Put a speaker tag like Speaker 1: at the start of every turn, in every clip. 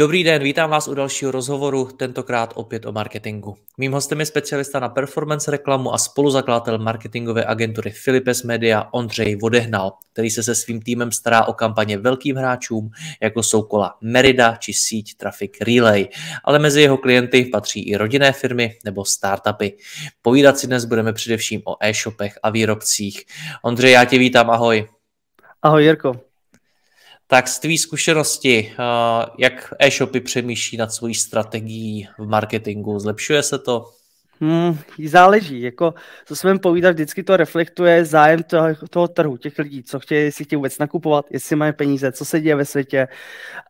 Speaker 1: Dobrý den, vítám vás u dalšího rozhovoru, tentokrát opět o marketingu. Mým hostem je specialista na performance reklamu a spoluzakladatel marketingové agentury Filipes Media Ondřej Vodehnal, který se se svým týmem stará o kampaně velkým hráčům, jako jsou kola Merida či síť Traffic Relay, ale mezi jeho klienty patří i rodinné firmy nebo startupy. Povídat si dnes budeme především o e-shopech a výrobcích. Ondřej, já tě vítám, ahoj. Ahoj Jirko, tak z tvý zkušenosti, eh, jak e-shopy přemýšlí nad svojí strategií v marketingu, zlepšuje se to?
Speaker 2: Hmm, záleží, jako co jsem povídat, vždycky to reflektuje zájem toho, toho trhu, těch lidí, co chtějí, jestli chtějí vůbec nakupovat, jestli mají peníze, co se děje ve světě.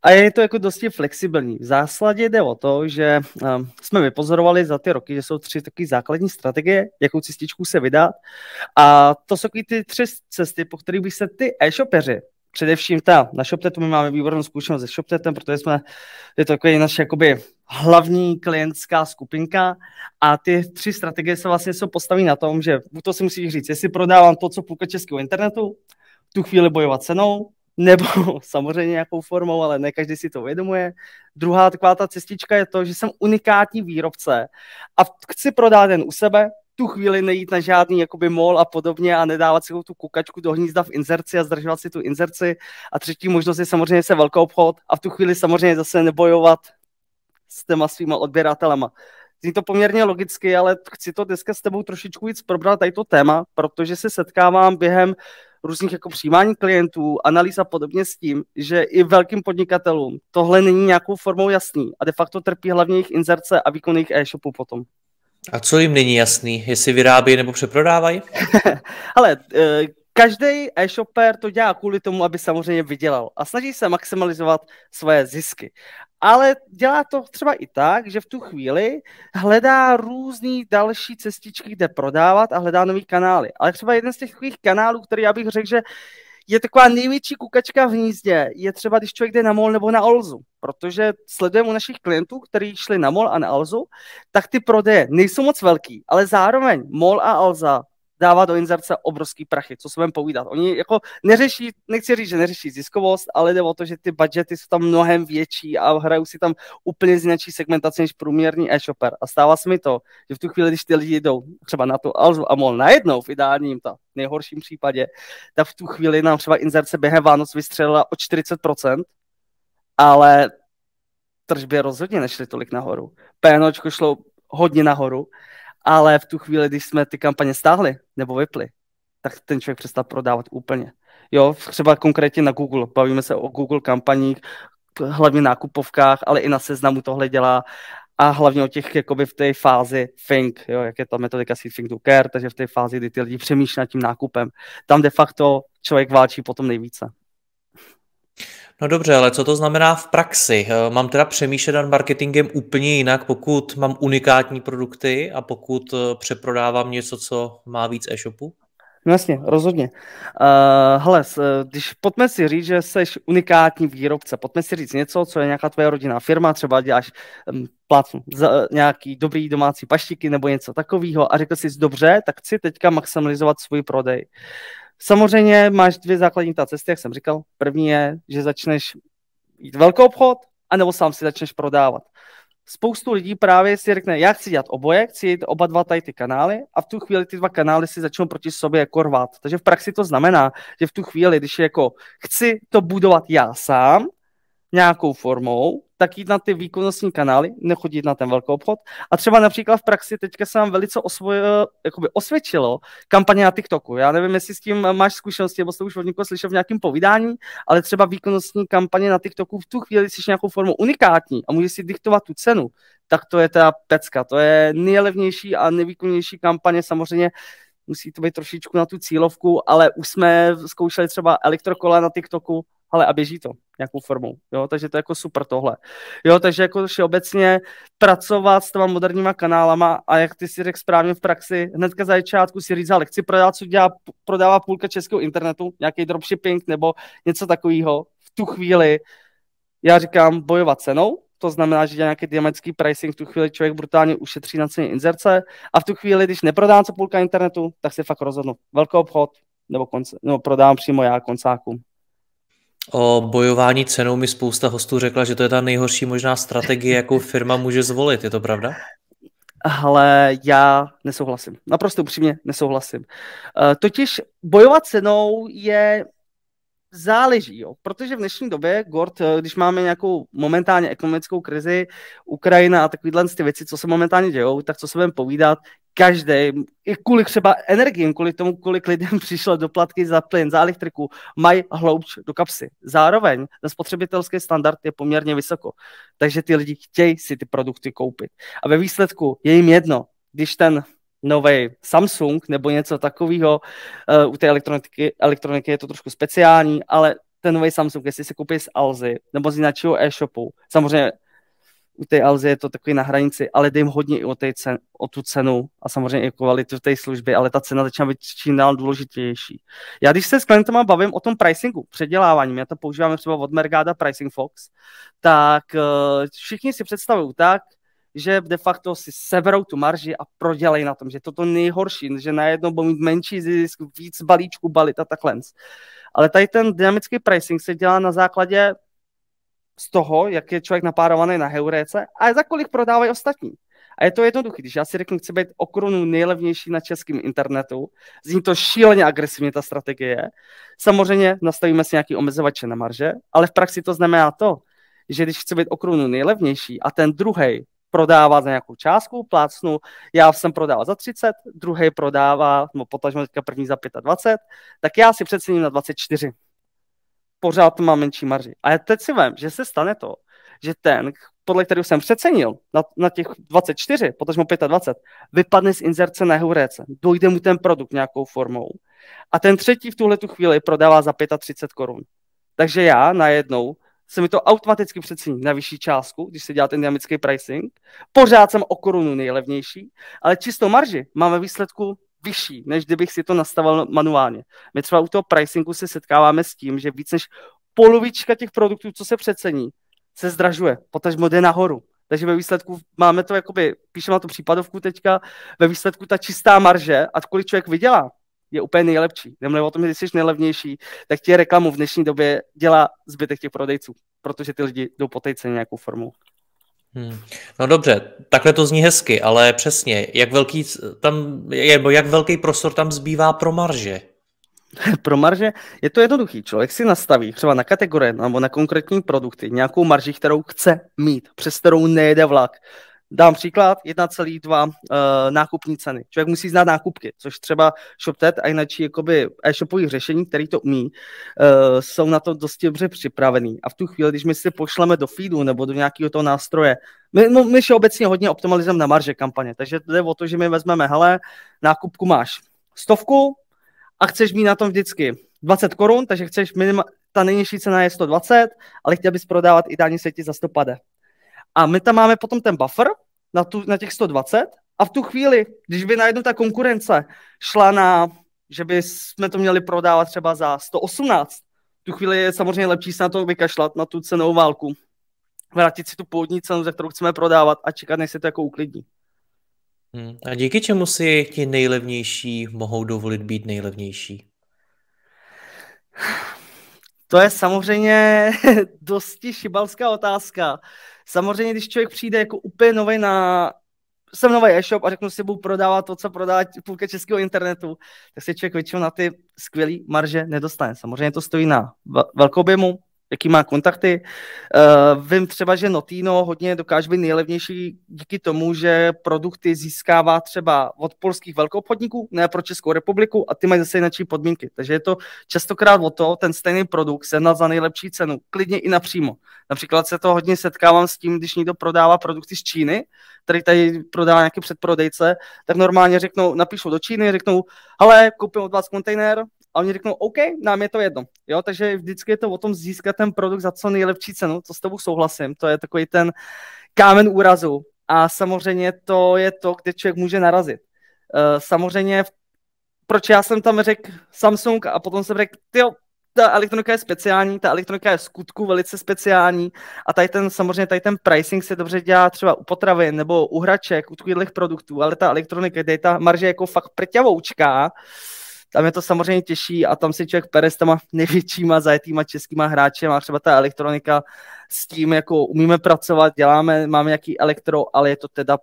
Speaker 2: A je to jako dosti flexibilní. V zásadě jde o to, že um, jsme vypozorovali za ty roky, že jsou tři takové základní strategie, jakou cestičku se vydat. A to jsou ty tři cesty, po kterých by se ty e-shopeři především ta, na ShopTetu my máme výbornou zkušenost se ShopTetem, protože jsme, je to takový naše jakoby hlavní klientská skupinka a ty tři strategie se vlastně jsou postaví na tom, že to si musíš říct, jestli prodávám to, co půlka českého internetu, tu chvíli bojovat cenou, nebo samozřejmě nějakou formou, ale ne každý si to uvědomuje. Druhá taková ta cestička je to, že jsem unikátní výrobce a chci prodát jen u sebe, tu chvíli nejít na žádný jakoby mol a podobně a nedávat si tu kukačku do hnízda v inzerci a zdržovat si tu inzerci. A třetí možnost je samozřejmě se velkou obchod a v tu chvíli samozřejmě zase nebojovat s těma svýma odběratelema. Zní to poměrně logicky, ale chci to dneska s tebou trošičku víc probrat tady to téma, protože se setkávám během různých jako přijímání klientů, analýz a podobně s tím, že i velkým podnikatelům tohle není nějakou formou jasný a de facto trpí hlavně jejich inzerce a výkon jejich e-shopu potom.
Speaker 1: A co jim není jasný, jestli vyrábějí nebo přeprodávají?
Speaker 2: Ale eh, každý e-shopper to dělá kvůli tomu, aby samozřejmě vydělal a snaží se maximalizovat své zisky. Ale dělá to třeba i tak, že v tu chvíli hledá různé další cestičky, kde prodávat a hledá nové kanály. Ale třeba jeden z těch kanálů, který já bych řekl, že je taková největší kukačka v hnízdě, je třeba, když člověk jde na mol nebo na Alzu, protože sledujeme u našich klientů, kteří šli na mol a na Alzu, tak ty prodeje nejsou moc velký, ale zároveň mol a Alza dává do inzerce obrovský prachy, co se budeme povídat. Oni jako neřeší, nechci říct, že neřeší ziskovost, ale jde o to, že ty budgety jsou tam mnohem větší a hrajou si tam úplně z jiné segmentace než průměrný e-shopper. A stává se mi to, že v tu chvíli, když ty lidi jdou třeba na tu Alzu a MOL najednou v ideálním, ta v nejhorším případě, tak v tu chvíli nám třeba inzerce během Vánoc vystřelila o 40%, ale tržby rozhodně nešly tolik nahoru. PNOčko šlo hodně nahoru ale v tu chvíli, když jsme ty kampaně stáhli nebo vypli, tak ten člověk přestal prodávat úplně. Jo, třeba konkrétně na Google, bavíme se o Google kampaních, hlavně na ale i na seznamu tohle dělá a hlavně o těch, jakoby v té fázi think, jo, jak je ta metodika si think to care, takže v té fázi, kdy ty lidi přemýšlí nad tím nákupem. Tam de facto člověk válčí potom nejvíce.
Speaker 1: No dobře, ale co to znamená v praxi? Eh, mám teda přemýšlet nad marketingem úplně jinak, pokud mám unikátní produkty a pokud eh, přeprodávám něco, co má víc e-shopu?
Speaker 2: No jasně, rozhodně.
Speaker 1: Uh, hele, když pojďme si říct, že jsi
Speaker 2: unikátní výrobce, pojďme si říct něco, co je nějaká tvoje rodinná firma, třeba děláš um, plácnu, za, nějaký dobrý domácí paštiky nebo něco takového a řekl jsi, dobře, tak chci teďka maximalizovat svůj prodej. Samozřejmě máš dvě základní ta cesty, jak jsem říkal. První je, že začneš jít velký obchod, anebo sám si začneš prodávat. Spoustu lidí právě si řekne, já chci dělat oboje, chci jít oba dva tady ty kanály a v tu chvíli ty dva kanály si začnou proti sobě jako rvat. Takže v praxi to znamená, že v tu chvíli, když je jako chci to budovat já sám nějakou formou, tak jít na ty výkonnostní kanály, nechodit na ten velký obchod. A třeba například v praxi teďka se vám velice osvojil, osvědčilo kampaně na TikToku. Já nevím, jestli s tím máš zkušenosti, nebo jste už od někoho slyšel v nějakém povídání, ale třeba výkonnostní kampaně na TikToku v tu chvíli jsi nějakou formu unikátní a můžeš si diktovat tu cenu, tak to je ta pecka. To je nejlevnější a nejvýkonnější kampaně. Samozřejmě musí to být trošičku na tu cílovku, ale už jsme zkoušeli třeba elektrokola na TikToku, ale a běží to nějakou formou. Jo? Takže to je jako super tohle. Jo? Takže jako obecně pracovat s těma moderníma kanálama a jak ty si řekl správně v praxi, hnedka za začátku si říct, ale chci prodávat, co dělá, prodává půlka českého internetu, nějaký dropshipping nebo něco takového. V tu chvíli já říkám bojovat cenou, to znamená, že dělá nějaký diametrický pricing, v tu chvíli člověk brutálně ušetří na ceně inzerce a v tu chvíli, když neprodám co půlka internetu, tak se fakt rozhodnu. Velký obchod, nebo, konce, nebo prodám přímo já koncákům
Speaker 1: o bojování cenou mi spousta hostů řekla, že to je ta nejhorší možná strategie, jakou firma může zvolit. Je to pravda?
Speaker 2: Ale já nesouhlasím. Naprosto upřímně nesouhlasím. Eh, totiž bojovat cenou je záleží, jo. protože v dnešní době, Gord, eh, když máme nějakou momentálně ekonomickou krizi, Ukrajina a takovýhle ty věci, co se momentálně dějou, tak co se budeme povídat, každý, i kvůli třeba energiím, kvůli tomu, kolik lidem přišlo doplatky za plyn, za elektriku, mají hloubč do kapsy. Zároveň ten spotřebitelský standard je poměrně vysoko, takže ty lidi chtějí si ty produkty koupit. A ve výsledku je jim jedno, když ten nový Samsung nebo něco takového. Eh, u té elektroniky, elektroniky je to trošku speciální, ale ten nový Samsung, jestli si koupíš z Alzy nebo z jiného e-shopu, samozřejmě u té Alzy je to takový na hranici, ale jde jim hodně i o, té cen, o tu cenu a samozřejmě i kvalitu té služby, ale ta cena začíná být čím dál důležitější. Já když se s klientama bavím o tom pricingu, předělávání, já to používáme třeba od Mergada Pricing Fox, tak eh, všichni si představují tak, že de facto si severou tu marži a prodělej na tom, že toto nejhorší, že najednou budou mít menší zisk, víc balíčků balit a takhle. Ale tady ten dynamický pricing se dělá na základě z toho, jak je člověk napárovaný na heuréce a za kolik prodávají ostatní. A je to jednoduché. Když já si řeknu, chci být o korunu nejlevnější na českém internetu, zní to šíleně agresivně ta strategie. Samozřejmě nastavíme si nějaký omezovače na marže, ale v praxi to znamená to, že když chci být o korunu nejlevnější a ten druhý prodává za nějakou částku, plácnu, já jsem prodával za 30, druhý prodává, no potažmo teďka první za 25, tak já si přecením na 24. Pořád to mám menší marži. A teď si vím, že se stane to, že ten, podle kterého jsem přecenil na, na těch 24, potažmo 25, vypadne z inzerce na jeho réce. Dojde mu ten produkt nějakou formou. A ten třetí v tuhle tu chvíli prodává za 35 korun. Takže já najednou se mi to automaticky přecení na vyšší částku, když se dělá ten dynamický pricing. Pořád jsem o korunu nejlevnější, ale čistou marži máme výsledku vyšší, než kdybych si to nastavil manuálně. My třeba u toho pricingu se setkáváme s tím, že víc než polovička těch produktů, co se přecení, se zdražuje, potažmo jde nahoru. Takže ve výsledku máme to, jakoby, píšeme na tu případovku teďka, ve výsledku ta čistá marže, a kolik člověk vydělá, je úplně nejlepší. Nemluvím o tom, že když jsi nejlevnější, tak ti reklamu v dnešní době dělá zbytek těch
Speaker 1: prodejců, protože ty lidi jdou po té ceně nějakou formou. Hmm. No dobře, takhle to zní hezky, ale přesně, jak velký, tam, jak velký prostor tam zbývá pro marže? pro marže je to jednoduchý. Člověk si nastaví třeba na kategorie nebo na
Speaker 2: konkrétní produkty nějakou marži, kterou chce mít, přes kterou nejede vlak. Dám příklad, 1,2 eh, nákupní ceny. Člověk musí znát nákupky, což třeba ShopTet a jinakší jakoby e shopový řešení, který to umí, eh, jsou na to dosti dobře připravený. A v tu chvíli, když my si pošleme do feedu nebo do nějakého toho nástroje, my, no, my obecně hodně optimalizujeme na marže kampaně, takže jde o to, že my vezmeme, hele, nákupku máš stovku a chceš mít na tom vždycky 20 korun, takže chceš minimálně ta nejnižší cena je 120, ale chtěl bys prodávat ideálně se ti za 150. A my tam máme potom ten buffer na, tu, na těch 120 a v tu chvíli, když by najednou ta konkurence šla na, že by jsme to měli prodávat třeba za 118, v tu chvíli je samozřejmě lepší se na to vykašlat, na tu cenovou válku, vrátit si tu původní cenu, za kterou chceme prodávat a čekat, než se to jako
Speaker 1: uklidní. Hmm. A díky čemu si ti nejlevnější mohou dovolit být nejlevnější? To je samozřejmě
Speaker 2: dosti šibalská otázka. Samozřejmě, když člověk přijde jako úplně nový na, jsem nový e-shop a řeknu si, budu prodávat to, co prodává půlka českého internetu, tak se člověk většinou na ty skvělé marže nedostane. Samozřejmě to stojí na velkou objemu, jaký má kontakty. Uh, vím třeba, že Notino hodně dokáže být nejlevnější díky tomu, že produkty získává třeba od polských velkoobchodníků, ne pro Českou republiku a ty mají zase jiné podmínky. Takže je to častokrát o to, ten stejný produkt se za nejlepší cenu, klidně i napřímo. Například se to hodně setkávám s tím, když někdo prodává produkty z Číny, který tady prodá nějaký předprodejce, tak normálně řeknou, napíšou do Číny, řeknou, ale koupím od vás kontejner, a oni řeknou, OK, nám je to jedno. Jo, takže vždycky je to o tom získat ten produkt za co nejlepší cenu, to s tebou souhlasím, to je takový ten kámen úrazu a samozřejmě to je to, kde člověk může narazit. Eh, samozřejmě, proč já jsem tam řekl Samsung a potom jsem řekl, jo, ta elektronika je speciální, ta elektronika je v skutku velice speciální a tady ten, samozřejmě tady ten pricing se dobře dělá třeba u potravy nebo u hraček, u takových produktů, ale ta elektronika, kde je ta marže jako fakt prťavoučká, uh, tam je to samozřejmě těžší a tam si člověk pere s těma největšíma zajetýma českýma hráči, a třeba ta elektronika s tím, jako umíme pracovat, děláme, máme nějaký elektro, ale je to teda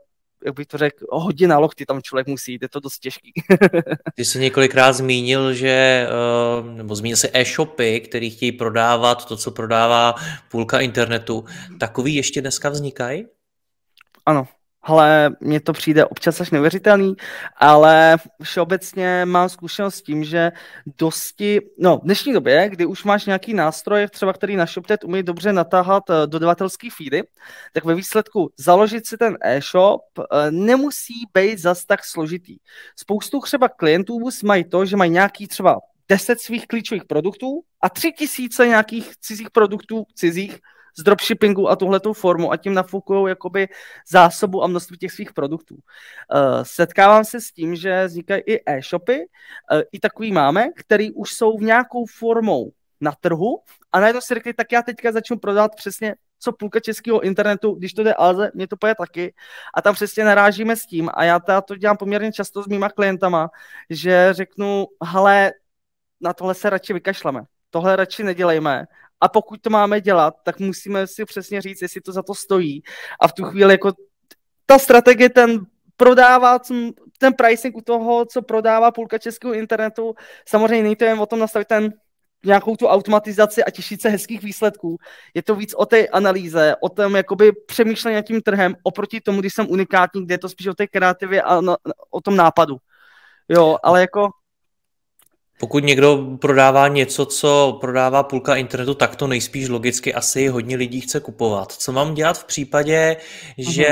Speaker 2: jak bych to řekl, hodina hodně na lochty tam člověk musí jít, je to dost těžký.
Speaker 1: Ty jsi několikrát zmínil, že, eh, nebo zmínil se e-shopy, který chtějí prodávat to, co prodává půlka internetu. Takový ještě dneska vznikají? Ano, ale mně to přijde občas až neuvěřitelný, ale všeobecně mám zkušenost s
Speaker 2: tím, že dosti, no v dnešní době, kdy už máš nějaký nástroj, třeba který na ShopTet umí dobře natáhat eh, dodavatelský feedy, tak ve výsledku založit si ten e-shop eh, nemusí být zas tak složitý. Spoustu třeba klientů mají to, že mají nějaký třeba 10 svých klíčových produktů a 3000 nějakých cizích produktů, cizích, z dropshippingu a tuhletou formu a tím nafukují jakoby zásobu a množství těch svých produktů. Uh, setkávám se s tím, že vznikají i e-shopy, uh, i takový máme, který už jsou v nějakou formou na trhu a najednou si řekli, tak já teďka začnu prodávat přesně co půlka českého internetu, když to jde Alze, mě to poje taky. A tam přesně narážíme s tím. A já to dělám poměrně často s mýma klientama, že řeknu, hele, na tohle se radši vykašleme. Tohle radši nedělejme a pokud to máme dělat, tak musíme si přesně říct, jestli to za to stojí. A v tu chvíli jako ta strategie, ten prodává ten pricing u toho, co prodává půlka českého internetu. Samozřejmě není to jen o tom nastavit ten nějakou tu automatizaci a těšit se hezkých výsledků. Je to víc o té analýze, o tom jakoby přemýšlení nad tím trhem, oproti tomu, když jsem unikátní, kde je to spíš o té kreativě a na, o tom nápadu.
Speaker 1: Jo, ale jako pokud někdo prodává něco, co prodává půlka internetu, tak to nejspíš logicky asi hodně lidí chce kupovat. Co mám dělat v případě, mhm. že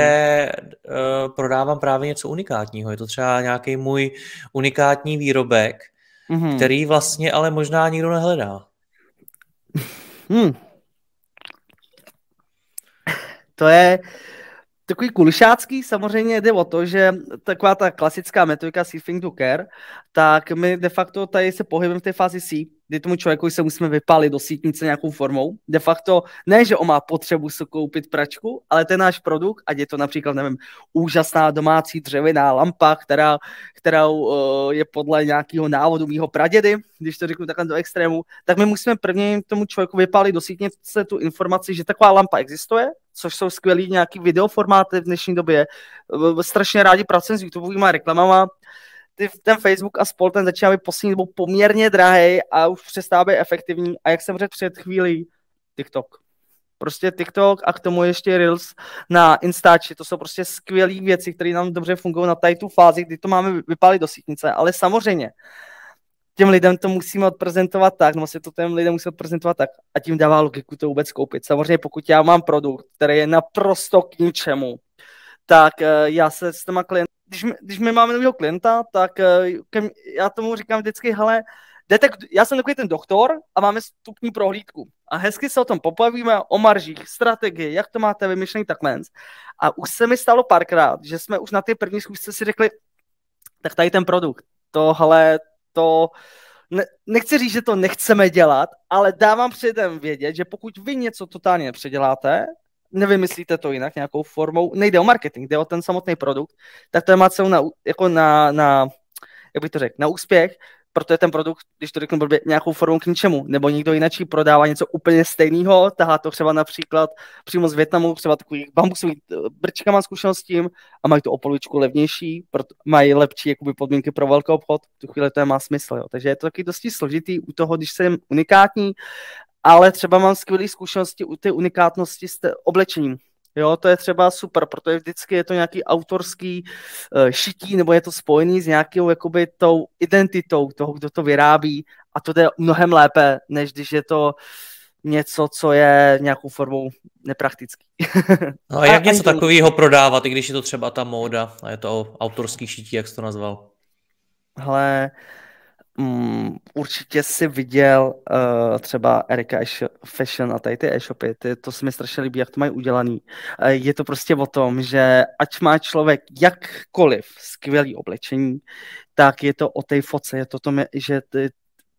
Speaker 1: uh, prodávám právě něco unikátního? Je to třeba nějaký můj unikátní výrobek, mm který vlastně ale možná nikdo nehledá.
Speaker 2: Hmm. To
Speaker 1: je takový kulšácký, samozřejmě
Speaker 2: jde o to, že taková ta klasická metodika Surfing to Care tak my de facto tady se pohybujeme v té fázi C, kdy tomu člověku se musíme vypálit do sítnice nějakou formou. De facto ne, že on má potřebu si koupit pračku, ale ten náš produkt, ať je to například, nevím, úžasná domácí dřevěná lampa, která, která uh, je podle nějakého návodu mýho pradědy, když to řeknu takhle do extrému, tak my musíme prvně tomu člověku vypálit do sítnice tu informaci, že taková lampa existuje, což jsou skvělý nějaký videoformáty v dnešní době. Strašně rádi pracujeme s YouTube reklamama, ty, ten Facebook a spol ten začíná být poslední dobou poměrně drahý a už přestává být efektivní. A jak jsem řekl před chvílí, TikTok. Prostě TikTok a k tomu ještě Reels na Instači. To jsou prostě skvělé věci, které nám dobře fungují na tady tu fázi, kdy to máme vypálit do sítnice. Ale samozřejmě, těm lidem to musíme odprezentovat tak, no se to těm lidem musíme odprezentovat tak a tím dává logiku to vůbec koupit. Samozřejmě pokud já mám produkt, který je naprosto k ničemu, tak eh, já se s těma klienty, když, my, když my máme nového klienta, tak eh, mě, já tomu říkám vždycky, hele, jdete, já jsem takový ten doktor a máme stupní prohlídku. A hezky se o tom popavíme, o maržích, strategii, jak to máte vymyšlený takhle. A už se mi stalo párkrát, že jsme už na té první zkusce si řekli, tak tady ten produkt, tohle, to, ne, nechci říct, že to nechceme dělat, ale dávám předem vědět, že pokud vy něco totálně předěláte nevymyslíte to jinak nějakou formou, nejde o marketing, jde o ten samotný produkt, tak to má cenu na, jako na, na, jak bych to řekl, na úspěch, protože ten produkt, když to řeknu blbě, nějakou formou k ničemu, nebo někdo jináčí prodává něco úplně stejného, tahá to třeba například přímo z Větnamu, třeba takový bambusový eh, brčka má zkušenost s tím a mají to o polovičku levnější, mají lepší jakoby, podmínky pro velký obchod, v tu chvíli to má smysl. Jo. Takže je to taky dosti složitý u toho, když jsem unikátní ale třeba mám skvělé zkušenosti u té unikátnosti s oblečením. Jo, to je třeba super, protože vždycky je to nějaký autorský uh, šití, nebo je to spojený s nějakou jakoby tou identitou toho, kdo to vyrábí a to jde mnohem lépe, než když je to něco, co je nějakou formou nepraktický. no a jak a něco to... takového
Speaker 1: prodávat, i když je to třeba ta móda a je to autorský šití, jak jsi to nazval?
Speaker 2: Hele, uh, Mm, určitě si viděl uh, třeba Erika Fashion a tady ty e-shopy, ty, to se mi strašně líbí, jak to mají udělaný. Uh, je to prostě o tom, že ať má člověk jakkoliv skvělý oblečení, tak je to o té foce, je to tom, že ty,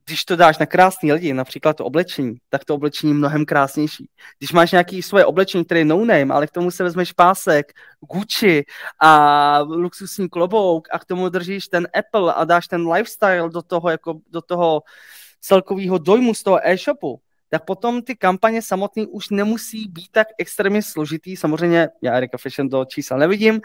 Speaker 2: když to dáš na krásný lidi, například to oblečení, tak to oblečení je mnohem krásnější. Když máš nějaký svoje oblečení, které je no name, ale k tomu se vezmeš pásek, Gucci a luxusní klobouk a k tomu držíš ten Apple a dáš ten lifestyle do toho, jako do toho celkového dojmu z toho e-shopu, tak potom ty kampaně samotný už nemusí být tak extrémně složitý. Samozřejmě já Erika Fashion do čísla nevidím,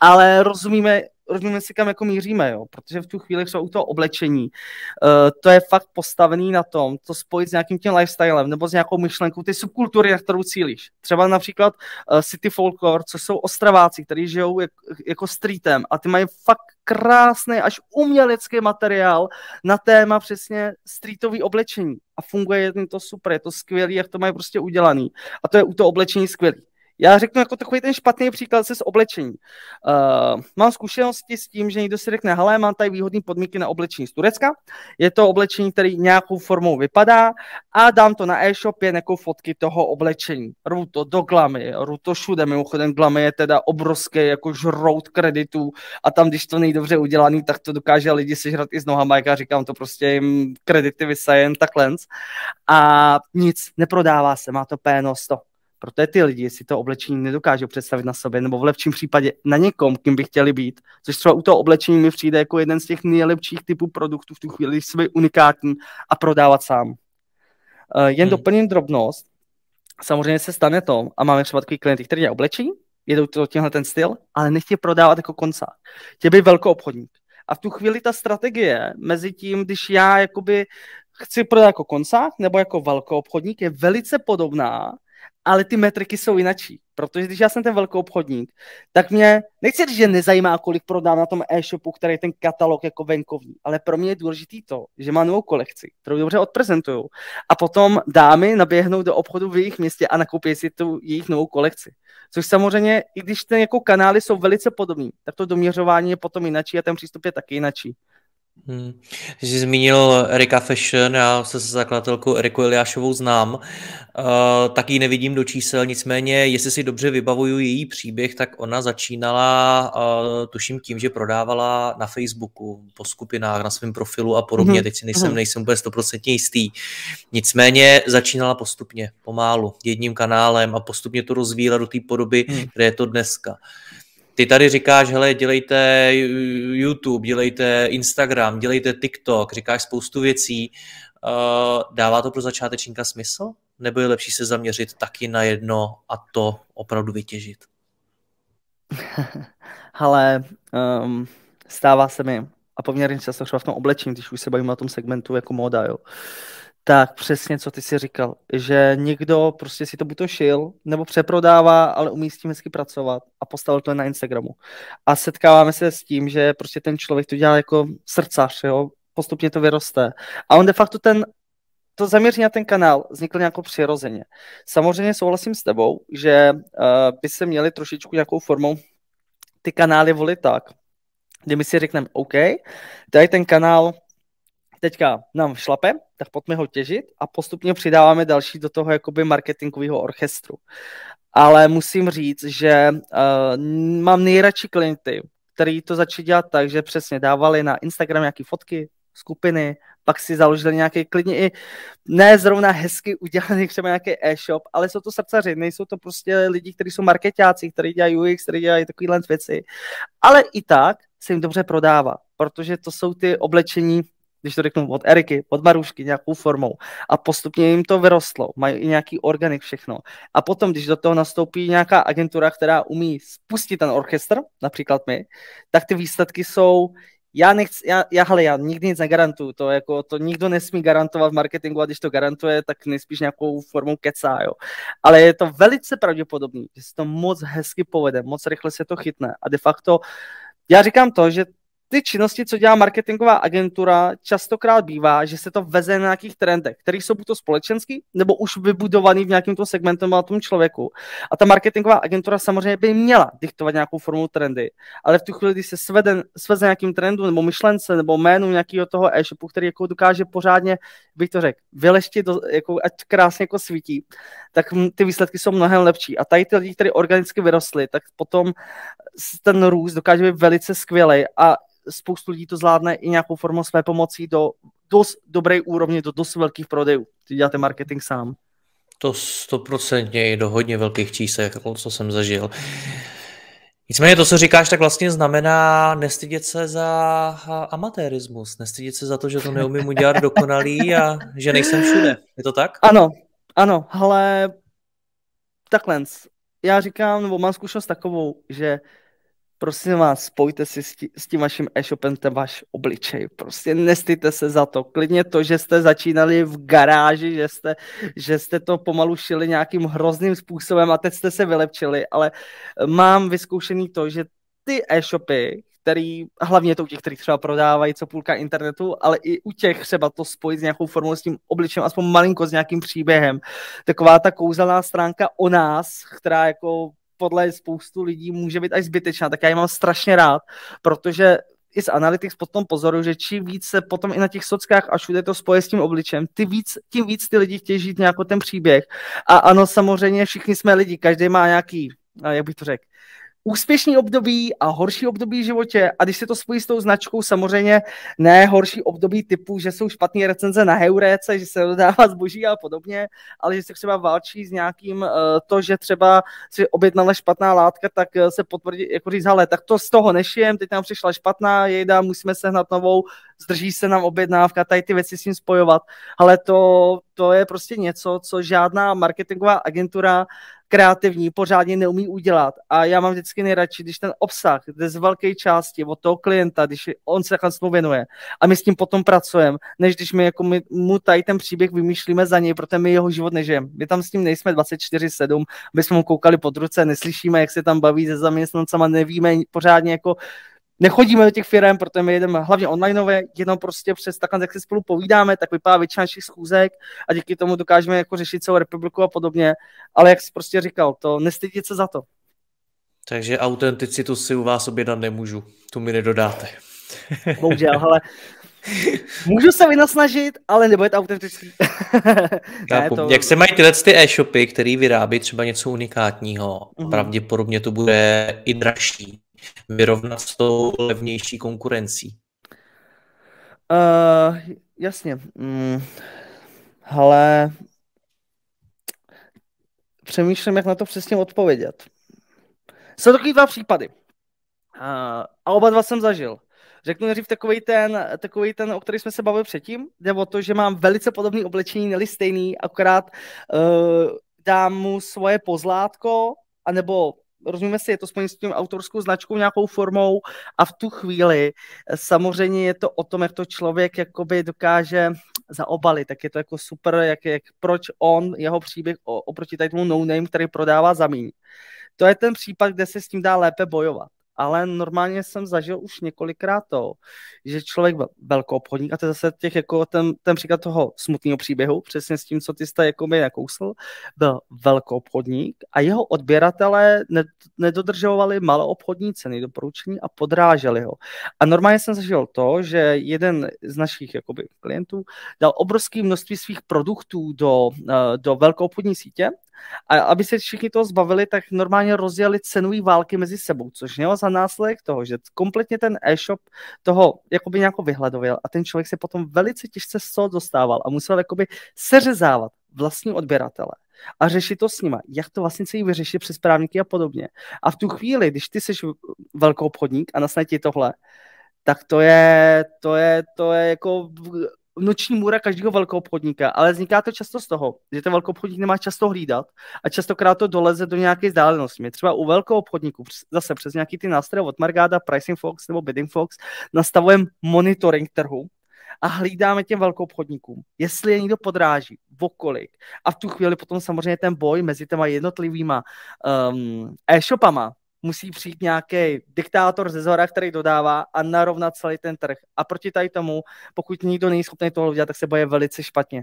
Speaker 2: ale rozumíme, rozumíme si, kam jako míříme, jo? protože v tu chvíli jsou u toho oblečení, uh, to je fakt postavený na tom, to spojit s nějakým tím lifestylem nebo s nějakou myšlenkou ty subkultury, na kterou cílíš. Třeba například uh, City Folklore, co jsou ostraváci, kteří žijou jak, jako streetem a ty mají fakt krásný až umělecký materiál na téma přesně streetový oblečení. A funguje jim to super, je to skvělý, jak to mají prostě udělaný. A to je u toho oblečení skvělý. Já řeknu jako takový ten špatný příklad se s oblečení. Uh, mám zkušenosti s tím, že někdo si řekne, hele, mám tady výhodné podmínky na oblečení z Turecka, je to oblečení, který nějakou formou vypadá a dám to na e-shop, je jako fotky toho oblečení. Rvu to do glamy, rvu to všude, mimochodem glamy je teda obrovské jako žrout kreditů a tam, když to nejdobře udělaný, tak to dokáže lidi sežrat i s nohama, jak já říkám, to prostě jim kredity vysajen takhle. A nic, neprodává se, má to P100. Protože ty lidi si to oblečení nedokážou představit na sobě, nebo v lepším případě na někom, kým by chtěli být, což třeba u toho oblečení mi přijde jako jeden z těch nejlepších typů produktů v tu chvíli, když unikátní a prodávat sám. Uh, jen hmm. doplním drobnost, samozřejmě se stane to, a máme třeba takový klienty, který je oblečení, jedou to tímhle ten styl, ale nechtějí prodávat jako konca. Tě by velkou obchodník. A v tu chvíli ta strategie mezi tím, když já jakoby chci prodat jako konca nebo jako velkou obchodník, je velice podobná, ale ty metriky jsou jinačí, protože když já jsem ten velký obchodník, tak mě, nechci říct, že nezajímá, kolik prodám na tom e-shopu, který je ten katalog jako venkovní, ale pro mě je důležitý to, že má novou kolekci, kterou dobře odprezentuju a potom dámy naběhnou do obchodu v jejich městě a nakoupí si tu jejich novou kolekci. Což samozřejmě, i když ty jako kanály jsou velice podobný, tak to doměřování je potom jinačí a ten přístup je taky jinačí.
Speaker 1: Hmm. Jsi zmínil Erika Fashion, já se zakladatelkou Eriku Eliášovou znám, uh, tak ji nevidím do čísel, nicméně, jestli si dobře vybavuju její příběh, tak ona začínala, uh, tuším tím, že prodávala na Facebooku, po skupinách, na svém profilu a podobně, hmm teď si nejsem, mhm. nejsem úplně stoprocentně jistý. Nicméně začínala postupně, pomálu, jedním kanálem a postupně to rozvíjela do té podoby, hmm. kde je to dneska. Uh, ty tady říkáš, hele, dělejte YouTube, dělejte Instagram, dělejte TikTok, říkáš spoustu věcí. Eh, dává to pro začátečníka smysl? Nebo je lepší se zaměřit taky na jedno a to opravdu vytěžit?
Speaker 2: Ale um, ehm, stává se mi a poměrně často třeba v tom oblečení, když už se bavím o tom segmentu jako moda, jo. Tak přesně, co ty si říkal, že někdo prostě si to buď to šil, nebo přeprodává, ale umí s tím hezky pracovat a postavil to na Instagramu. A setkáváme se s tím, že prostě ten člověk to dělá jako srdcař, jo, postupně to vyroste. A on de facto ten, to zaměření na ten kanál vznikl nějakou přirozeně. Samozřejmě souhlasím s tebou, že uh, by se měli trošičku nějakou formou ty kanály volit tak, kdy my si řekneme, OK, tady ten kanál teďka nám šlape, tak pojďme ho těžit a postupně přidáváme další do toho jakoby marketingového orchestru. Ale musím říct, že uh, mám nejradši klienty, který to začali dělat tak, že přesně dávali na Instagram nějaké fotky, skupiny, pak si založili nějaký klidně i ne zrovna hezky udělaný třeba nějaký e-shop, ale jsou to srdcaři, nejsou to prostě lidi, kteří jsou marketáci, kteří dělají UX, kteří dělají takovýhle věci, ale i tak se jim dobře prodává, protože to jsou ty oblečení, když to řeknu, od Eriky, od Marušky nějakou formou a postupně jim to vyrostlo, mají i nějaký organik všechno. A potom, když do toho nastoupí nějaká agentura, která umí spustit ten orchestr, například my, tak ty výsledky jsou já, nechci, já, já, hele, já nikdy nic negarantuju, to, jako, to nikdo nesmí garantovat v marketingu a když to garantuje, tak nejspíš nějakou formou kecá, jo. Ale je to velice pravděpodobné, že se to moc hezky povede, moc rychle se to chytne a de facto já říkám to, že ty činnosti, co dělá marketingová agentura, častokrát bývá, že se to veze na nějakých trendech, které jsou buď to společenský, nebo už vybudovaný v nějakém tom segmentu na tom člověku. A ta marketingová agentura samozřejmě by měla diktovat nějakou formu trendy, ale v tu chvíli, když se sveden, sveze nějakým trendu nebo myšlence nebo jménu nějakého toho e-shopu, který jako dokáže pořádně, bych to řekl, vyleštit, do, jako, ať krásně jako svítí, tak ty výsledky jsou mnohem lepší. A tady ty lidi, kteří organicky vyrostly, tak potom ten růst dokáže být velice skvělý a spoustu lidí to zvládne i nějakou formou své pomoci do dost dobré úrovně, do dost velkých prodejů. Ty děláte marketing sám.
Speaker 1: To stoprocentně i do hodně velkých čísel, co jsem zažil. Nicméně to, co říkáš, tak vlastně znamená nestydět se za amatérismus, nestydět se za to, že to neumím udělat dokonalý a že nejsem všude. Je to tak? Ano, ano, ale
Speaker 2: takhle. Já říkám, nebo mám zkušenost takovou, že prosím vás, spojte si s, tí, s tím vaším e-shopem ten váš obličej. Prostě nestýte se za to. Klidně to, že jste začínali v garáži, že jste, že jste to pomalu šili nějakým hrozným způsobem a teď jste se vylepčili, ale eh, mám vyzkoušený to, že ty e-shopy, který, hlavně to u těch, který třeba prodávají co půlka internetu, ale i u těch třeba to spojit s nějakou formou, s tím obličem, aspoň malinko s nějakým příběhem. Taková ta kouzelná stránka o nás, která jako podle spoustu lidí může být až zbytečná, tak já ji mám strašně rád, protože i z Analytics potom pozoruju, že čím víc se potom i na těch sockách a všude to spoje s tím obličem, ty víc, tím víc ty lidi chtějí žít nějakou ten příběh. A ano, samozřejmě všichni jsme lidi, každý má nějaký, no, jak bych to řekl, úspěšný období a horší období v životě. A když se to spojí s tou značkou, samozřejmě ne horší období typu, že jsou špatné recenze na heuréce, že se dodává zboží a podobně, ale že se třeba válčí s nějakým eh, to, že třeba si objednala špatná látka, tak eh, se potvrdí, jako říct, ale tak to z toho nešijem, teď nám přišla špatná jejda, musíme sehnat novou, zdrží se nám objednávka, tady ty věci s tím spojovat, ale to, to je prostě něco, co žádná marketingová agentura kreativní pořádně neumí udělat. A já mám vždycky nejradši, když ten obsah jde z velké části od toho klienta, když on se tomu věnuje a my s tím potom pracujeme, než když my, jako my mu tady ten příběh vymýšlíme za něj, protože my jeho život nežijeme. My tam s ním nejsme 24-7, my jsme mu koukali pod ruce, neslyšíme, jak se tam baví se zaměstnancama, nevíme pořádně jako nechodíme do těch firm, protože my jedeme hlavně onlineové, jenom prostě přes takhle, jak si spolu povídáme, tak vypadá většina našich schůzek a díky tomu dokážeme jako řešit celou republiku a podobně. Ale jak jsi prostě říkal, to nestydět se za to.
Speaker 1: Takže autenticitu si u vás objednat nemůžu, tu mi nedodáte.
Speaker 2: Bohužel, ale Můžu se vynasnažit, ale je to autentický.
Speaker 1: to... Jak se mají tyhle ty e-shopy, který vyrábí třeba něco unikátního, mm-hmm. pravděpodobně to bude i dražší, vyrovnat s tou levnější konkurencí? Uh, jasně. Mm, ale
Speaker 2: přemýšlím, jak na to přesně odpovědět. Jsou takový dva případy. Uh, a oba dva jsem zažil. Řeknu nejdřív takový ten, takovej ten, o který jsme se bavili předtím. Jde o to, že mám velice podobné oblečení, neli stejný, akorát uh, dám mu svoje pozlátko, anebo rozumíme si, je to spojené s tím autorskou značkou nějakou formou a v tu chvíli eh, samozřejmě je to o tom, jak to člověk jakoby dokáže zaobalit, tak je to jako super, jak, jak proč on, jeho příběh oproti tady tomu no name, který prodává za míň. To je ten případ, kde se s tím dá lépe bojovat ale normálně jsem zažil už několikrát to, že člověk byl obchodník. a to je zase těch, jako ten, ten příklad toho smutného příběhu, přesně s tím, co ty jste jako mi nakousl, byl obchodník. a jeho odběratelé nedodržovali maloobchodní ceny doporučení a podráželi ho. A normálně jsem zažil to, že jeden z našich jakoby, klientů dal obrovské množství svých produktů do, eh, do obchodní sítě a aby se všichni toho zbavili, tak normálně rozjeli cenové války mezi sebou, což mělo za následek toho, že kompletně ten e-shop toho jakoby nějak vyhledověl a ten člověk se potom velice těžce z toho dostával a musel jakoby seřezávat vlastní odběratele a řešit to s nima, jak to vlastně celý vyřešit přes právníky a podobně. A v tu chvíli, když ty jsi velkou obchodník a nasne tohle, tak to je, to je, to je jako noční můra každého velkého obchodníka, ale vzniká to často z toho, že ten velký obchodník nemá často hlídat a častokrát to doleze do nějaké vzdálenosti. Třeba u velkého obchodníku, zase přes nějaký ty nástroje od Margada, Pricing Fox nebo Bidding Fox, nastavujeme monitoring trhu, a hlídáme těm velkou obchodníkům, jestli je někdo podráží, vokolik. A v tu chvíli potom samozřejmě ten boj mezi těma jednotlivýma um, e-shopama, musí přijít nějaký diktátor ze zhora, který dodává a narovnat celý ten trh. A proti tady tomu, pokud nikdo není schopný toho udělat, tak se boje velice špatně.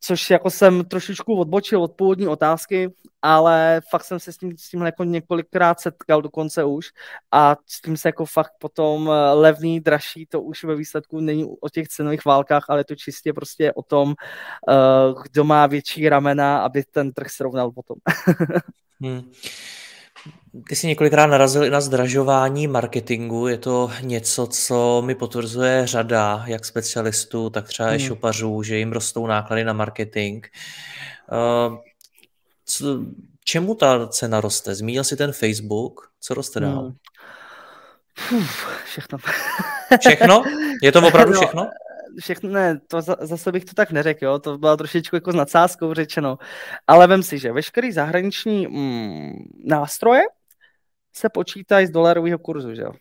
Speaker 2: Což jako jsem trošičku odbočil od původní otázky, ale fakt jsem se s tím, s tím jako několikrát setkal dokonce už a s tím se jako fakt potom eh, levný, dražší, to už ve výsledku není o těch cenových válkách, ale to čistě prostě o tom, eh, kdo má větší ramena, aby ten trh srovnal potom.
Speaker 1: hmm. Ty jsi několikrát narazil i na zdražování marketingu. Je to něco, co mi potvrzuje řada, jak specialistů, tak třeba hmm. i šupařů, že jim rostou náklady na marketing. Ehm, co, čemu ta cena roste? Zmínil jsi ten Facebook. Co roste dál? Hmm.
Speaker 2: Uf, všechno. Všechno?
Speaker 1: Je to opravdu no, všechno?
Speaker 2: No všechno, ne, to za, zase bych to tak neřekl, jo, to bylo trošičku jako s nadsázkou řečeno, ale vem si, že veškerý zahraniční mm, nástroje se počítají z dolarového kurzu, že jo.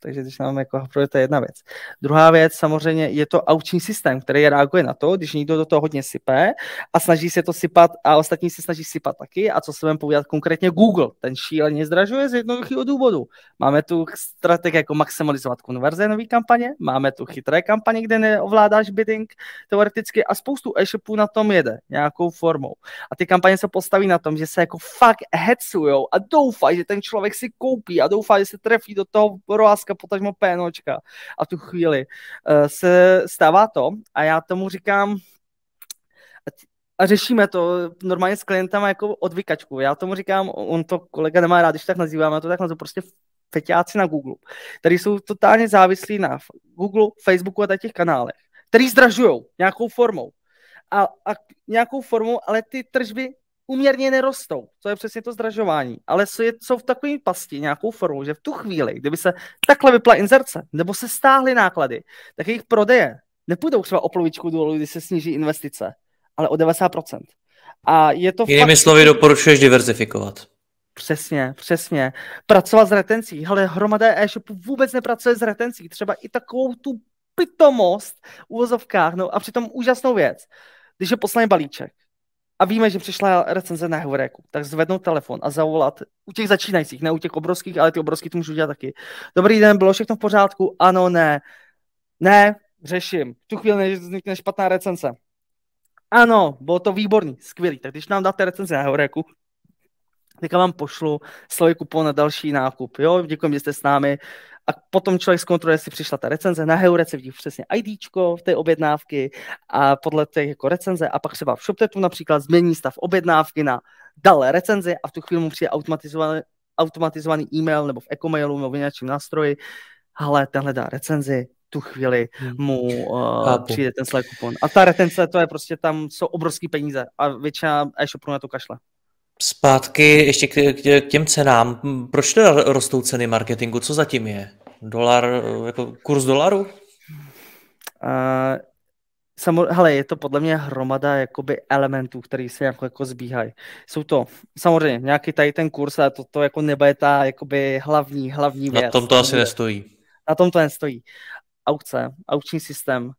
Speaker 2: Takže když nám jako to je jedna věc. Druhá věc samozřejmě je to auční systém, který reaguje na to, když někdo do toho hodně sype a snaží se to sypat a ostatní se snaží sypat taky. A co se vám povídat konkrétně Google, ten šíleně zdražuje z jednoduchého důvodu. Máme tu strategii jako maximalizovat konverze nové kampaně, máme tu chytré kampaně, kde neovládáš bidding teoreticky a spoustu e-shopů na tom jede nějakou formou. A ty kampaně se postaví na tom, že se jako fakt hecujou a doufají, že ten člověk si koupí a doufá, že se trefí do toho roa PSOčka, potažmo PNOčka a tu chvíli eh, se stává to a já tomu říkám, a řešíme to normálně s klientama jako odvykačku. Já tomu říkám, on to kolega nemá rád, když tak nazýváme to, tak na to prostě feťáci na Google, který jsou totálně závislí na Google, Facebooku a těch kanálech, který zdražují nějakou formou. A, a nějakou formou, ale ty tržby uměrně nerostou. To je přesně to zdražování. Ale co je, jsou v takové pasti nějakou formou, že v tu chvíli, kdyby se takhle vypla inzerce, nebo se stáhly náklady, tak jejich prodeje nepůjdou třeba o polovičku dolů, když se sníží investice, ale o 90%. A je to Jinými fakt... slovy, doporučuješ
Speaker 1: diverzifikovat.
Speaker 2: Přesně, přesně. Pracovat s retencí. Ale hromada e shopu vůbec nepracuje s retencí. Třeba i takovou tu pitomost v úvozovkách, no a přitom úžasnou věc. Když je poslední balíček, a víme, že přišla recenze na Heuréku, tak zvednout telefon a zavolat u těch začínajících, ne u těch obrovských, ale ty obrovský to můžu dělat taky. Dobrý den, bylo všechno v pořádku? Ano, ne. Ne, řeším. tu chvíli než vznikne špatná recenze. Ano, bylo to výborný, skvělý. Tak když nám dáte recenze na Heuréku, teďka vám pošlu slovy kupon na další nákup. Jo, děkuji, že jste s námi a potom člověk zkontroluje, jestli přišla ta recenze. Na Heurece vidí přesně ID v té objednávky a podle té jako recenze a pak třeba v ShopTetu například změní stav objednávky na dále recenze a v tu chvíli mu přijde automatizovaný, automatizovaný e-mail nebo v e-mailu nebo v nějakém nástroji, ale tenhle dá recenzi, tu chvíli hmm. mu uh, přijde ten slide kupon. A ta retence, to je prostě tam, jsou obrovský peníze a většina e-shopů na to kašle.
Speaker 1: Zpátky ještě k těm cenám. Proč teda rostou ceny marketingu? Co zatím je? Dolar, eh, jako kurz dolaru?
Speaker 2: Uh, samo, hele, je to podle mě hromada jakoby elementů, které se jako, jako zbíhají. Jsou to samozřejmě nějaký tady ten kurz, ale to, to jako nebude ta jakoby hlavní, hlavní věc. Na tom to asi nestojí. Na tom to nestojí. Aukce, aukční systém,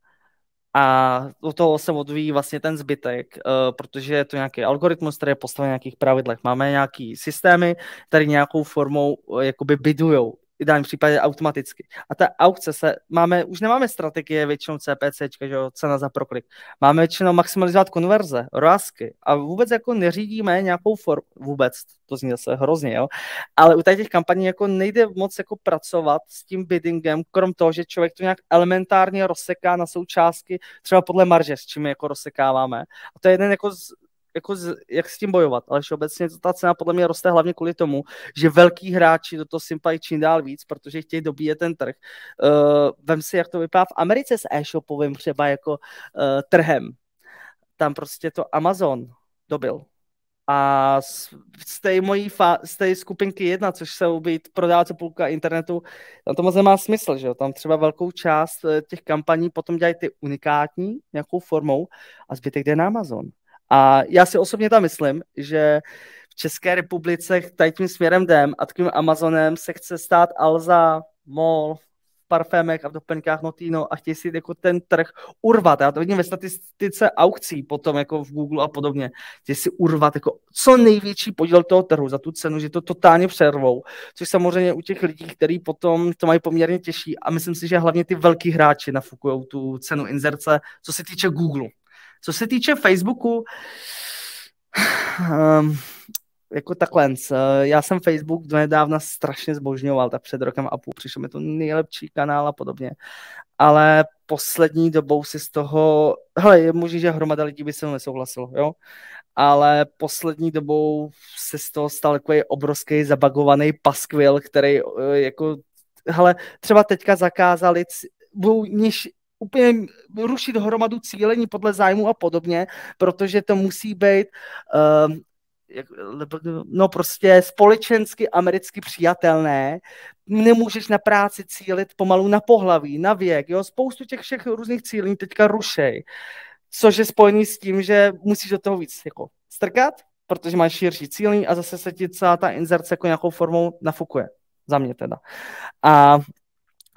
Speaker 2: a od toho se odvíjí vlastně ten zbytek, eh, protože je to nějaký algoritmus, který je postaven na nějakých pravidlech. Máme nějaký systémy, které nějakou formou eh, jakoby bydujou v případě automaticky. A ta aukce se, máme, už nemáme strategie většinou CPC, že jo, cena za proklik. Máme většinou maximalizovat konverze, rozky a vůbec jako neřídíme nějakou formu, vůbec, to zní zase hrozně, jo, ale u těch kampaní jako nejde moc jako pracovat s tím biddingem, krom toho, že člověk to nějak elementárně rozseká na součástky, třeba podle marže, s čím jako rozsekáváme. A to je jeden jako z jako z, jak s tím bojovat, ale všeobecně ta cena podle mě roste hlavně kvůli tomu, že velký hráči do toho simpají čím dál víc, protože chtějí dobíjet ten trh. Uh, vem si, jak to vypadá v Americe s e-shopovým třeba jako uh, trhem. Tam prostě to Amazon dobil. A z, z té, mojí fa- z té skupinky jedna, což se být prodávce půlka internetu, tam to moc nemá smysl, že jo? Tam třeba velkou část eh, těch kampaní potom dělají ty unikátní nějakou formou a zbytek jde na Amazon. A já si osobně tam myslím, že v České republice tady tím směrem jdem a takovým Amazonem se chce stát Alza, Mol, parfémech a v doplňkách Notino a chtějí si jako ten trh urvat. Já to vidím ve statistice aukcí potom jako v Google a podobně. Chtějí si urvat jako co největší podíl toho trhu za tu cenu, že to totálně přervou, což samozřejmě u těch lidí, kteří potom to mají poměrně těžší a myslím si, že hlavně ty velký hráči nafukují tu cenu inzerce, co se týče Google. Co se týče Facebooku, um, jako takhle, eh, já jsem Facebook nedávna strašně zbožňoval, tak před rokem a půl přišel mi to nejlepší kanál a podobně. Ale poslední dobou si z toho, hele, možný, že hromada lidí by se mnou nesouhlasilo, jo? Ale poslední dobou se z toho stal takový obrovský zabagovaný paskvil, který eh, jako, hele, třeba teďka zakázali, budou niž úplně rušit hromadu cílení podle zájmu a podobně, protože to musí být uh, no prostě společensky americky přijatelné. Nemůžeš na práci cílit pomalu na pohlaví, na věk, jo? spoustu těch všech různých cílení teďka rušej. Což je spojený s tím, že musíš do toho víc jako strkat, protože máš širší cílení a zase se ti celá ta inzerce jako nějakou formou nafukuje. Za mě teda. A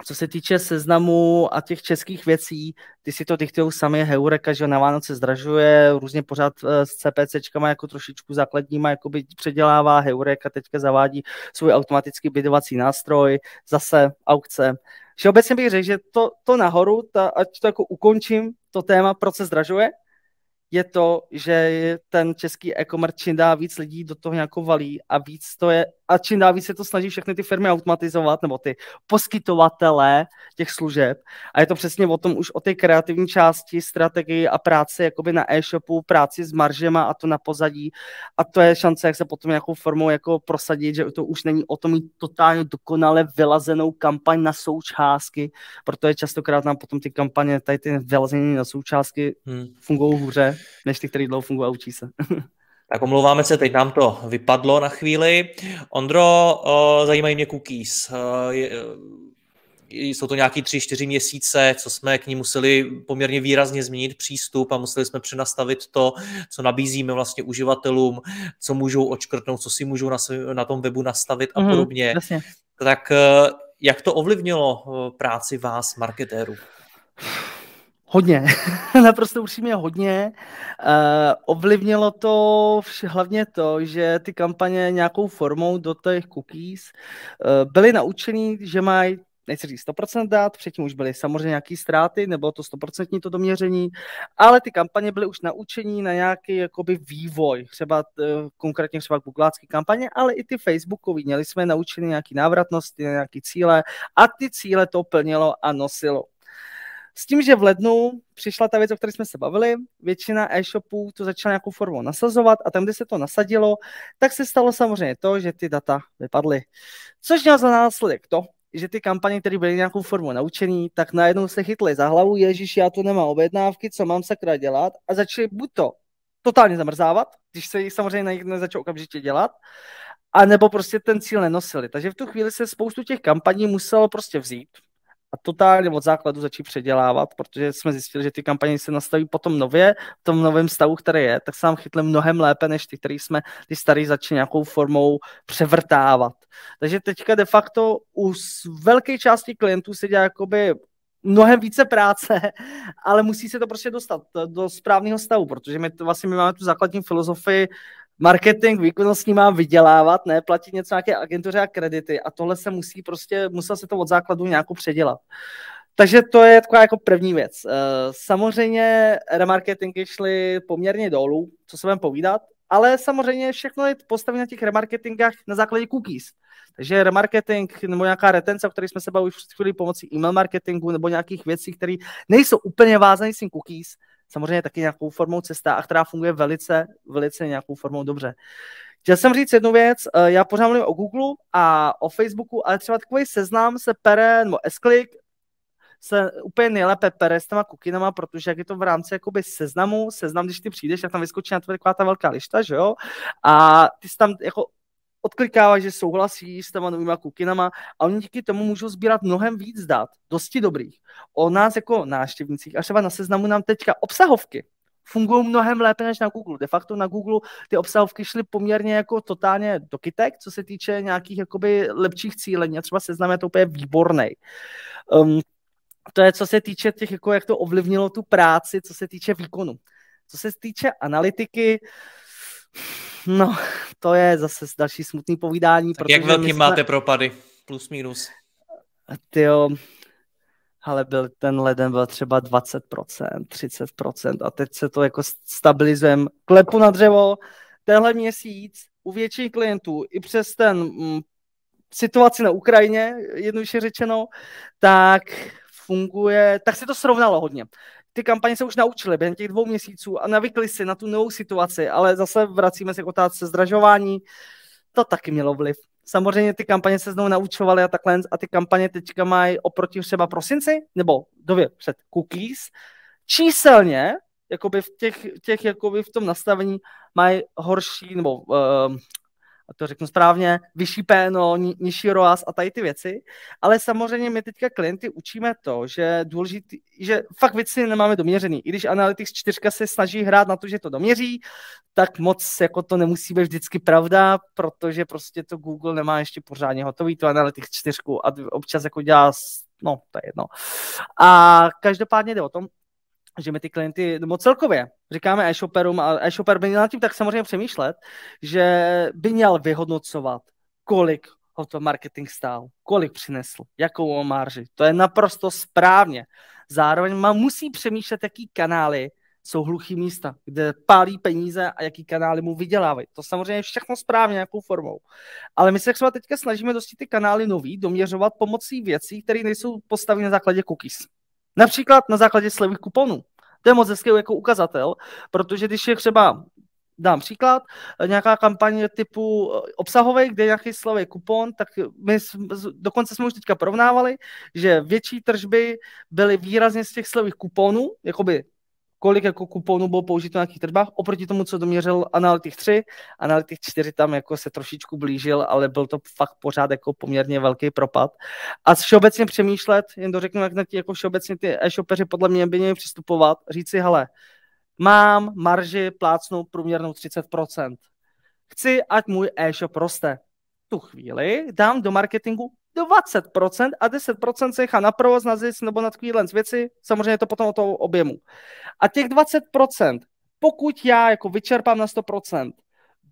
Speaker 2: co se týče seznamu a těch českých věcí, ty si to diktují sami, Heureka, že na Vánoce zdražuje, různě pořád eh, s CPCčkama jako trošičku základníma by předělává, Heureka teďka zavádí svůj automatický bydovací nástroj, zase aukce. Všeobecně bych řekl, že to, to nahoru, ta, ať to jako ukončím, to téma, proč se zdražuje, je to, že ten český e-commerce čím dá víc lidí do toho nějakou valí a víc to je a čím dál víc se to snaží všechny ty firmy automatizovat, nebo ty poskytovatele těch služeb. A je to přesně o tom už o té kreativní části, strategii a práci jakoby na e-shopu, práci s maržema a to na pozadí. A to je šance, jak se potom nějakou formou jako prosadit, že to už není o tom mít totálně dokonale vylazenou kampaň na součástky, protože častokrát nám potom ty kampaně, tady ty vylazení na součástky hmm. fungují hůře, než ty, které dlouho fungují
Speaker 1: a učí se. Tak omlouváme se, teď nám to vypadlo na chvíli. Ondro, eh, zajímají mě cookies. Eh, eh, jsou to nějaký tři, čtyři měsíce, co jsme k ní museli poměrně výrazně změnit přístup a museli jsme přenastavit to, co nabízíme vlastně uživatelům, co můžou očkrtnout, co si můžou na, svým, na tom webu nastavit a mm, podobně. Tak jak to ovlivnilo práci vás, marketérů?
Speaker 2: Hodně, naprosto upřímně hodně. Uh, ovlivnilo to vš- hlavně to, že ty kampaně nějakou formou do těch cookies uh, byly naučený, že mají nechci říct 100% dát, předtím už byly samozřejmě nějaké ztráty, nebylo to 100% to doměření, ale ty kampaně byly už naučení na nějaký jakoby vývoj, třeba eh, konkrétně třeba googlácké kampaně, ale i ty facebookové. Měli jsme naučeny nějaké návratnosti, nějaké cíle a ty cíle to plnilo a nosilo. S tím, že v lednu přišla ta věc, o které jsme se bavili, většina e-shopů to začala nějakou formou nasazovat a tam, kde se to nasadilo, tak se stalo samozřejmě to, že ty data vypadly. Což mělo za následek to, že ty kampaně, které byly nějakou formou naučený, tak najednou se chytly za hlavu, ježíš, já tu nemám objednávky, co mám sakra dělat a začaly buď to totálně zamrzávat, když se jich samozřejmě na nezačal okamžitě dělat, a nebo prostě ten cíl nenosili. Takže v tu chvíli se spoustu těch kampaní muselo prostě vzít, a totálně od základu začít předělávat, protože jsme zjistili, že ty kampaně se nastaví potom nově, v tom novém stavu, který je, tak se nám chytli mnohem lépe, než ty, který jsme ty starý začali nějakou formou převrtávat. Takže teďka de facto u velké části klientů se dělá jakoby mnohem více práce, ale musí se to prostě dostat do správného stavu, protože my to, vlastně my máme tu základní filozofii marketing, výkonnostní mám vydělávat, ne, platit něco nějaké agentuře a kredity a tohle se musí prostě, musel se to od základu nějakou předělat. Takže to je taková jako první věc. Eh, samozřejmě remarketingy šly poměrně dolů, co se budeme povídat, ale samozřejmě všechno je postavené na těch remarketingách na základě cookies. Takže remarketing nebo nějaká retence, o které jsme se bavili už před chvíli pomocí email marketingu nebo nějakých věcí, které nejsou úplně vázané s tím cookies, samozřejmě taky nějakou formou cesta a která funguje velice, velice nějakou formou dobře. Chtěl jsem říct jednu věc, eh, já pořád mluvím o Google a o Facebooku, ale třeba takový seznam se pere, nebo s se úplně nejlépe pere s těma kukinama, protože jak je to v rámci jakoby seznamu, seznam, když ty přijdeš, tak tam vyskočí na tebe taková ta velká lišta, že jo? A ty jsi tam jako odklikáváš, že souhlasí s těma novýma kukinama a oni díky tomu můžou sbírat mnohem víc dat, dosti dobrých. O nás jako náštěvnicích, až třeba na seznamu nám teďka obsahovky, fungují mnohem lépe než na Google. De facto na Google ty obsahovky šly poměrně jako totálně do kytek, co se týče nějakých jakoby lepších cílení. A třeba seznam je to úplně výborný. Um, to je, co se týče těch, jako jak to ovlivnilo tu práci, co se týče výkonu. Co se týče analytiky, No, to je zase další smutný povídání. Tak jak velký jsme... máte propady?
Speaker 1: Plus, minus.
Speaker 2: jo, ale byl ten leden byl třeba 20%, 30% a teď se to jako stabilizujem. Klepu na dřevo, tenhle měsíc u větších klientů i přes ten m, mm, situaci na Ukrajině, jednoduše řečeno, tak funguje, tak se to srovnalo hodně ty kampaně se už naučily během těch dvou měsíců a navykli si na tu novou situaci, ale zase vracíme se k otázce zdražování, to taky mělo vliv. Samozřejmě ty kampaně se znovu naučovaly a takhle a ty kampaně teďka mají oproti třeba prosinci, nebo dově před cookies, číselně, jakoby v těch, těch jakoby v tom nastavení mají horší, nebo uh, a to řeknu správně, vyšší péno, nižší ROAS a tady ty věci. Ale samozřejmě my teďka klienty učíme to, že důležitý, že fakt věci nemáme doměřený. I když Analytics 4 se snaží hrát na to, že to doměří, tak moc jako to nemusí být vždycky pravda, protože prostě to Google nemá ještě pořádně hotový tu Analytics 4 a občas jako dělá no, to je jedno. A každopádně jde o tom, že my ty klienty, nebo celkově, říkáme e-shoperům, a e-shoper by měl nad tím tak samozřejmě přemýšlet, že by měl vyhodnocovat, kolik ho to marketing stál, kolik přinesl, jakou marži. To je naprosto správně. Zároveň má musí přemýšlet, jaký kanály jsou hluchý místa, kde pálí peníze a jaký kanály mu vydělávají. To samozřejmě je všechno správně, nějakou formou. Ale my se třeba teďka snažíme dostat ty kanály nový, doměřovat pomocí věcí, které nejsou postaveny na základě cookies. Například na základě slevých kuponů. To je moc hezký jako ukazatel, protože když je třeba dám příklad, nějaká kampaně typu eh, obsahové, kde je nějaký slevý kupon, tak my dokonce jsme už teďka porovnávali, že větší tržby byly výrazně z těch slevých kuponů, jakoby kolik jako kuponů bylo použito na nějakých tržbách, oproti tomu, co doměřil Analytics 3, Analytics 4 tam jako se trošičku blížil, ale byl to fakt pořád jako poměrně velký propad. A všeobecně přemýšlet, jen to řeknu, jak na tí, jako všeobecně ty e-shopeři podle mě by měli přistupovat, říci hele, mám marži plácnou průměrnou 30%. Chci, ať můj e-shop roste. Tu chvíli dám do marketingu 20% a 10% se nechá na provoz, na zisk nebo na takovýhle věci, samozřejmě to potom o toho objemu. A těch 20%, pokud já jako vyčerpám na 100%,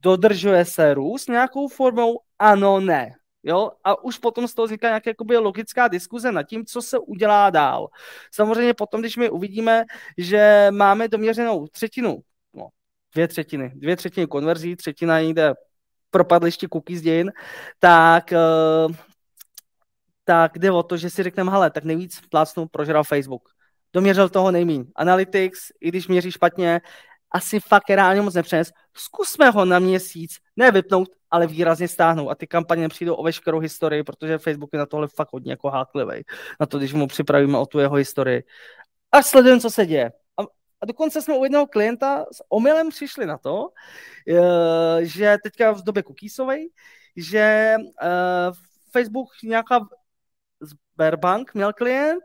Speaker 2: dodržuje se růst nějakou formou? Ano, ne. Jo? A už potom z toho vzniká nějaká jakoby, logická diskuze nad tím, co se udělá dál. Samozřejmě potom, když my uvidíme, že máme doměřenou třetinu, no, dvě třetiny, dvě třetiny konverzí, třetina jde propadliště cookies dějin, tak uh, tak jde o to, že si řekneme, hele, tak nejvíc plácnu prožral Facebook. Doměřil toho nejméně. Analytics, i když měří špatně, asi fakt reálně moc nepřenes. Zkusme ho na měsíc, ne vypnout, ale výrazně stáhnout. A ty kampaně přijdou o veškerou historii, protože Facebook je na tohle fakt hodně jako háklivý. Na to, když mu připravíme o tu jeho historii. A sledujeme, co se děje. A dokonce jsme u jednoho klienta s omylem přišli na to, eh, že teďka v době cookiesovej, že eh, Facebook nějaká Sberbank měl klient,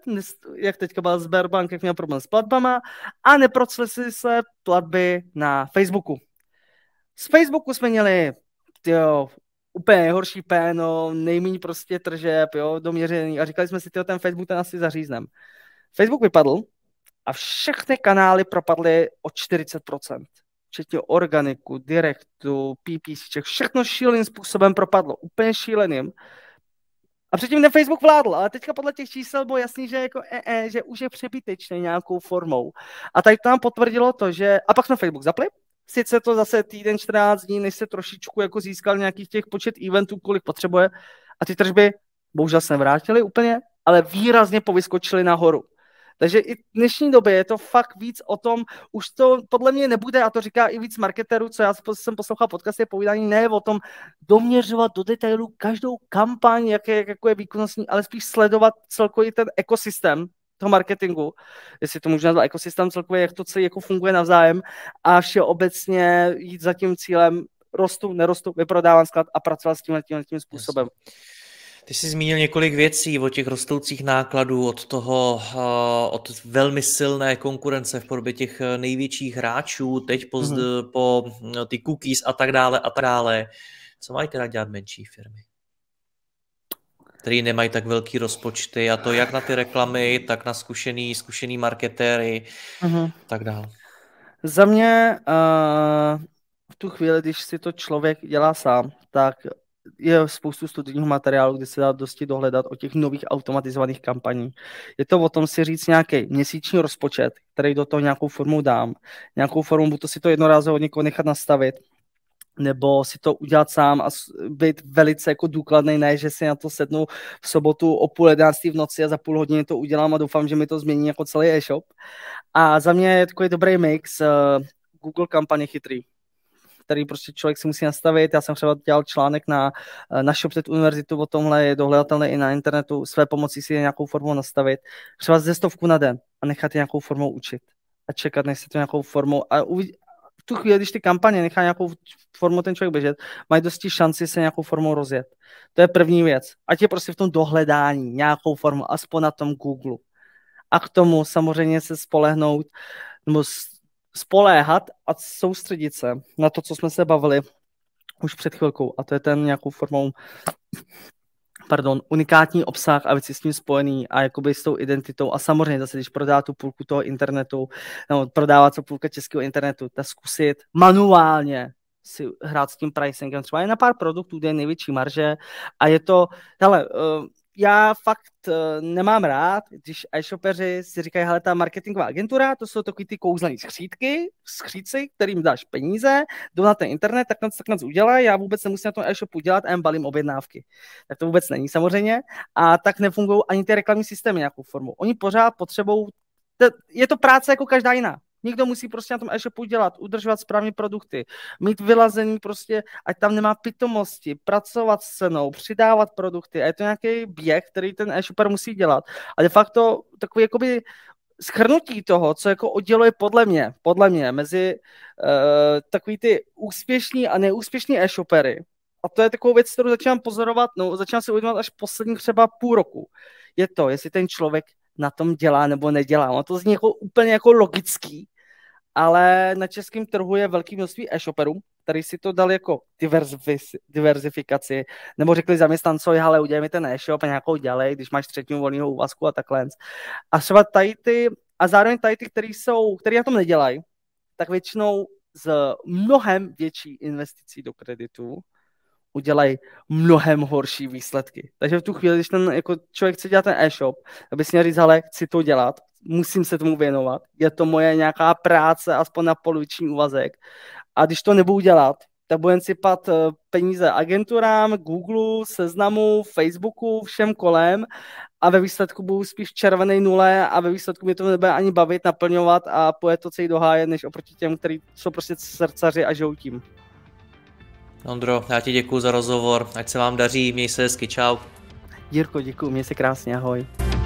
Speaker 2: jak teďka byl Sberbank, jak měl problém s platbama a neprocesly se platby na Facebooku. Z Facebooku jsme měli tyjo, úplně nejhorší péno, nejméně prostě tržeb, jo, doměřený a říkali jsme si, tyjo, ten Facebook ten asi zaříznem. Facebook vypadl a všechny kanály propadly o 40%. Včetně organiku, direktu, PPC, všechno šíleným způsobem propadlo, úplně šíleným předtím ten Facebook vládl, ale teďka podle těch čísel bylo jasný, že, jako, e, e, že už je přebytečný nějakou formou. A tady to nám potvrdilo to, že... A pak jsme Facebook zapli, sice to zase týden, 14 dní, než se trošičku jako získal nějakých těch počet eventů, kolik potřebuje. A ty tržby bohužel se nevrátily úplně, ale výrazně povyskočily nahoru. Takže i v dnešní době je to fakt víc o tom, už to podle mě nebude, a to říká i víc marketerů, co já jsem poslouchal podcast, je povídání ne o tom doměřovat do detailu každou kampaň, jak je, jak je výkonnostní, ale spíš sledovat celkově ten ekosystém toho marketingu, jestli to můžu nazvat ekosystém celkově, jak to celé jako funguje navzájem a vše obecně jít za tím cílem rostu, nerostu, vyprodávám sklad a pracovat s tímhle tím, tím způsobem. Yes.
Speaker 1: Ty jsi zmínil několik věcí o těch rostoucích nákladů, od toho, eh, od velmi silné konkurence v podobě těch eh, největších hráčů, teď po, mm-hmm. po eh, ty cookies a tak dále a tak dále. Co mají teda dělat menší firmy? které nemají tak velký rozpočty a to jak na ty reklamy, tak na zkušený, zkušený marketéry mm-hmm. tak dále.
Speaker 2: Za mě uh, v tu chvíli, když si to člověk dělá sám, tak je spoustu studijního materiálu, kde se dá dosti dohledat o těch nových automatizovaných kampaních. Je to o tom si říct nějaký měsíční rozpočet, který do toho nějakou formou dám. Nějakou formou, buď to si to jednorázově od někoho nechat nastavit, nebo si to udělat sám a být velice jako důkladný, ne, že si na to sednu v sobotu o půl jedenáctý v noci a za půl hodiny to udělám a doufám, že mi to změní jako celý e-shop. A za mě je takový dobrý mix uh, Google kampaně chytrý který prostě člověk si musí nastavit. Já jsem třeba dělal článek na eh, našeho před univerzitu o tomhle, je dohledatelné i na internetu, své pomocí si je nějakou formou nastavit. Třeba ze stovku na den a nechat je nějakou formou učit a čekat, než se to nějakou formou a uvidí, v tu chvíli, když ty kampaně nechá nějakou formu ten člověk běžet, mají dosti šanci se nějakou formou rozjet. To je první věc. Ať je prostě v tom dohledání nějakou formu, aspoň na tom Google. A k tomu samozřejmě se spolehnout nebo spoléhat a soustředit se na to, co jsme se bavili už před chvilkou, a to je ten nějakou formou pardon, unikátní obsah a věci s ním spojený a jakoby s tou identitou a samozřejmě zase, když prodá tu půlku toho internetu, nebo prodává co půlka českého internetu, tak zkusit manuálně si hrát s tím pricingem, třeba je na pár produktů, kde je největší marže a je to, hele, eh, já fakt eh, nemám rád, když e-shopeři si říkají, hele, ta marketingová agentura, to jsou takový ty kouzelní skřídky, skříci, kterým dáš peníze, jdou na ten internet, tak tak nás udělá. já vůbec nemusím na tom e-shopu dělat a jen balím objednávky. Tak to vůbec není samozřejmě. A tak nefungují ani ty reklamní systémy nějakou formu. Oni pořád potřebují, je to práce jako každá jiná. Někdo musí prostě na tom e-shopu dělat, udržovat správně produkty, mít vylazení prostě, ať tam nemá pitomosti, pracovat s cenou, přidávat produkty. A je to nějaký běh, který ten e-shopper musí dělat. A de facto takový jakoby schrnutí toho, co jako odděluje podle mě, podle mě mezi uh, takový ty úspěšní a neúspěšní e-shopery, a to je takovou věc, kterou začínám pozorovat, no, začínám si uvědomovat až poslední třeba půl roku, je to, jestli ten člověk na tom dělá nebo nedělá. No to zní jako úplně jako logický, ale na českém trhu je velký množství e-shoperů, který si to dal jako diverzifikaci, nebo řekli zaměstnancovi, ale udělej mi ten e-shop a nějakou dělej, když máš třetí volného úvazku a takhle. A třeba tady ty, a zároveň tady ty, který, jsou, který na tom nedělají, tak většinou s mnohem větší investicí do kreditu, udělají mnohem horší výsledky. Takže v tu chvíli, když ten jako člověk chce dělat ten e-shop, aby si měl říct, ale chci to dělat, musím se tomu věnovat, je to moje nějaká práce, aspoň na poloviční úvazek. A když to nebudu dělat, tak jen sypat eh, peníze agenturám, Google, Seznamu, Facebooku, všem kolem a ve výsledku budu spíš červený nule a ve výsledku mě to nebude ani bavit, naplňovat a poje to celý doháje, než oproti těm, kteří jsou prostě srdcaři a žoutím. tím.
Speaker 1: Ondro, já ti děkuji za rozhovor, ať se vám daří, měj se hezky, čau.
Speaker 2: Jirko, děkuji, měj se krásně, ahoj.